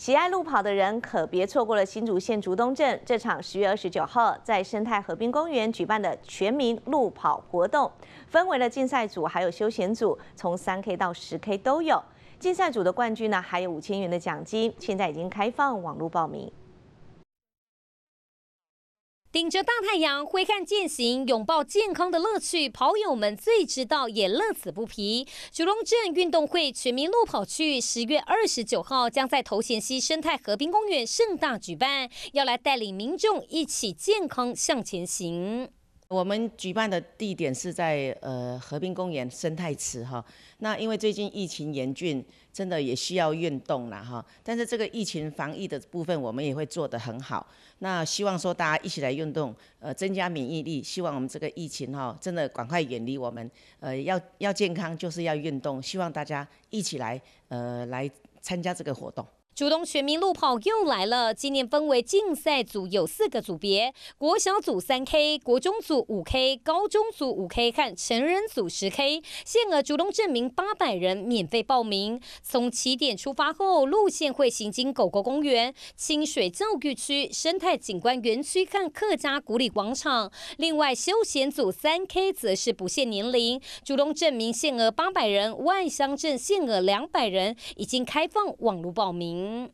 喜爱路跑的人可别错过了新竹县竹东镇这场十月二十九号在生态河滨公园举办的全民路跑活动，分为了竞赛组还有休闲组，从三 K 到十 K 都有。竞赛组的冠军呢还有五千元的奖金，现在已经开放网络报名。顶着大太阳挥汗践行，拥抱健康的乐趣，跑友们最知道也乐此不疲。九龙镇运动会全民路跑区十月二十九号将在头贤溪生态河滨公园盛大举办，要来带领民众一起健康向前行。我们举办的地点是在呃河滨公园生态池哈。那因为最近疫情严峻，真的也需要运动了哈。但是这个疫情防疫的部分，我们也会做得很好。那希望说大家一起来运动，呃，增加免疫力。希望我们这个疫情哈，真的赶快远离我们。呃，要要健康就是要运动。希望大家一起来呃来参加这个活动。主动全民路跑又来了，今年分为竞赛组，有四个组别：国小组三 K、国中组五 K、高中组五 K 和成人组十 K。限额主动证明八百人，免费报名。从起点出发后，路线会行经狗狗公园、清水教育区、生态景观园区和客家古里广场。另外，休闲组三 K 则是不限年龄，主动证明限额八百人，外乡镇限额两百人，已经开放网络报名。嗯，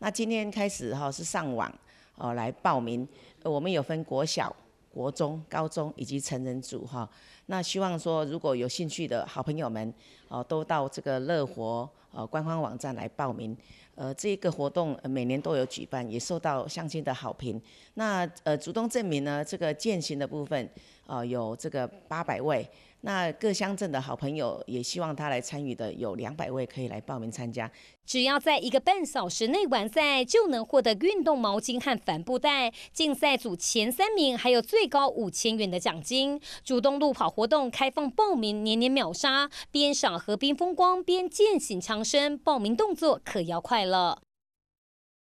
那今天开始哈是上网哦来报名，我们有分国小、国中、高中以及成人组哈。那希望说如果有兴趣的好朋友们哦，都到这个乐活。呃，官方网站来报名。呃，这个活动每年都有举办，也受到乡亲的好评。那呃，主动证明呢，这个践行的部分，呃，有这个八百位。那各乡镇的好朋友也希望他来参与的，有两百位可以来报名参加。只要在一个半小时内完赛，就能获得运动毛巾和帆布袋。竞赛组前三名还有最高五千元的奖金。主动路跑活动开放报名，年年秒杀。边赏河边风光，边践行长。生报名动作可要快了。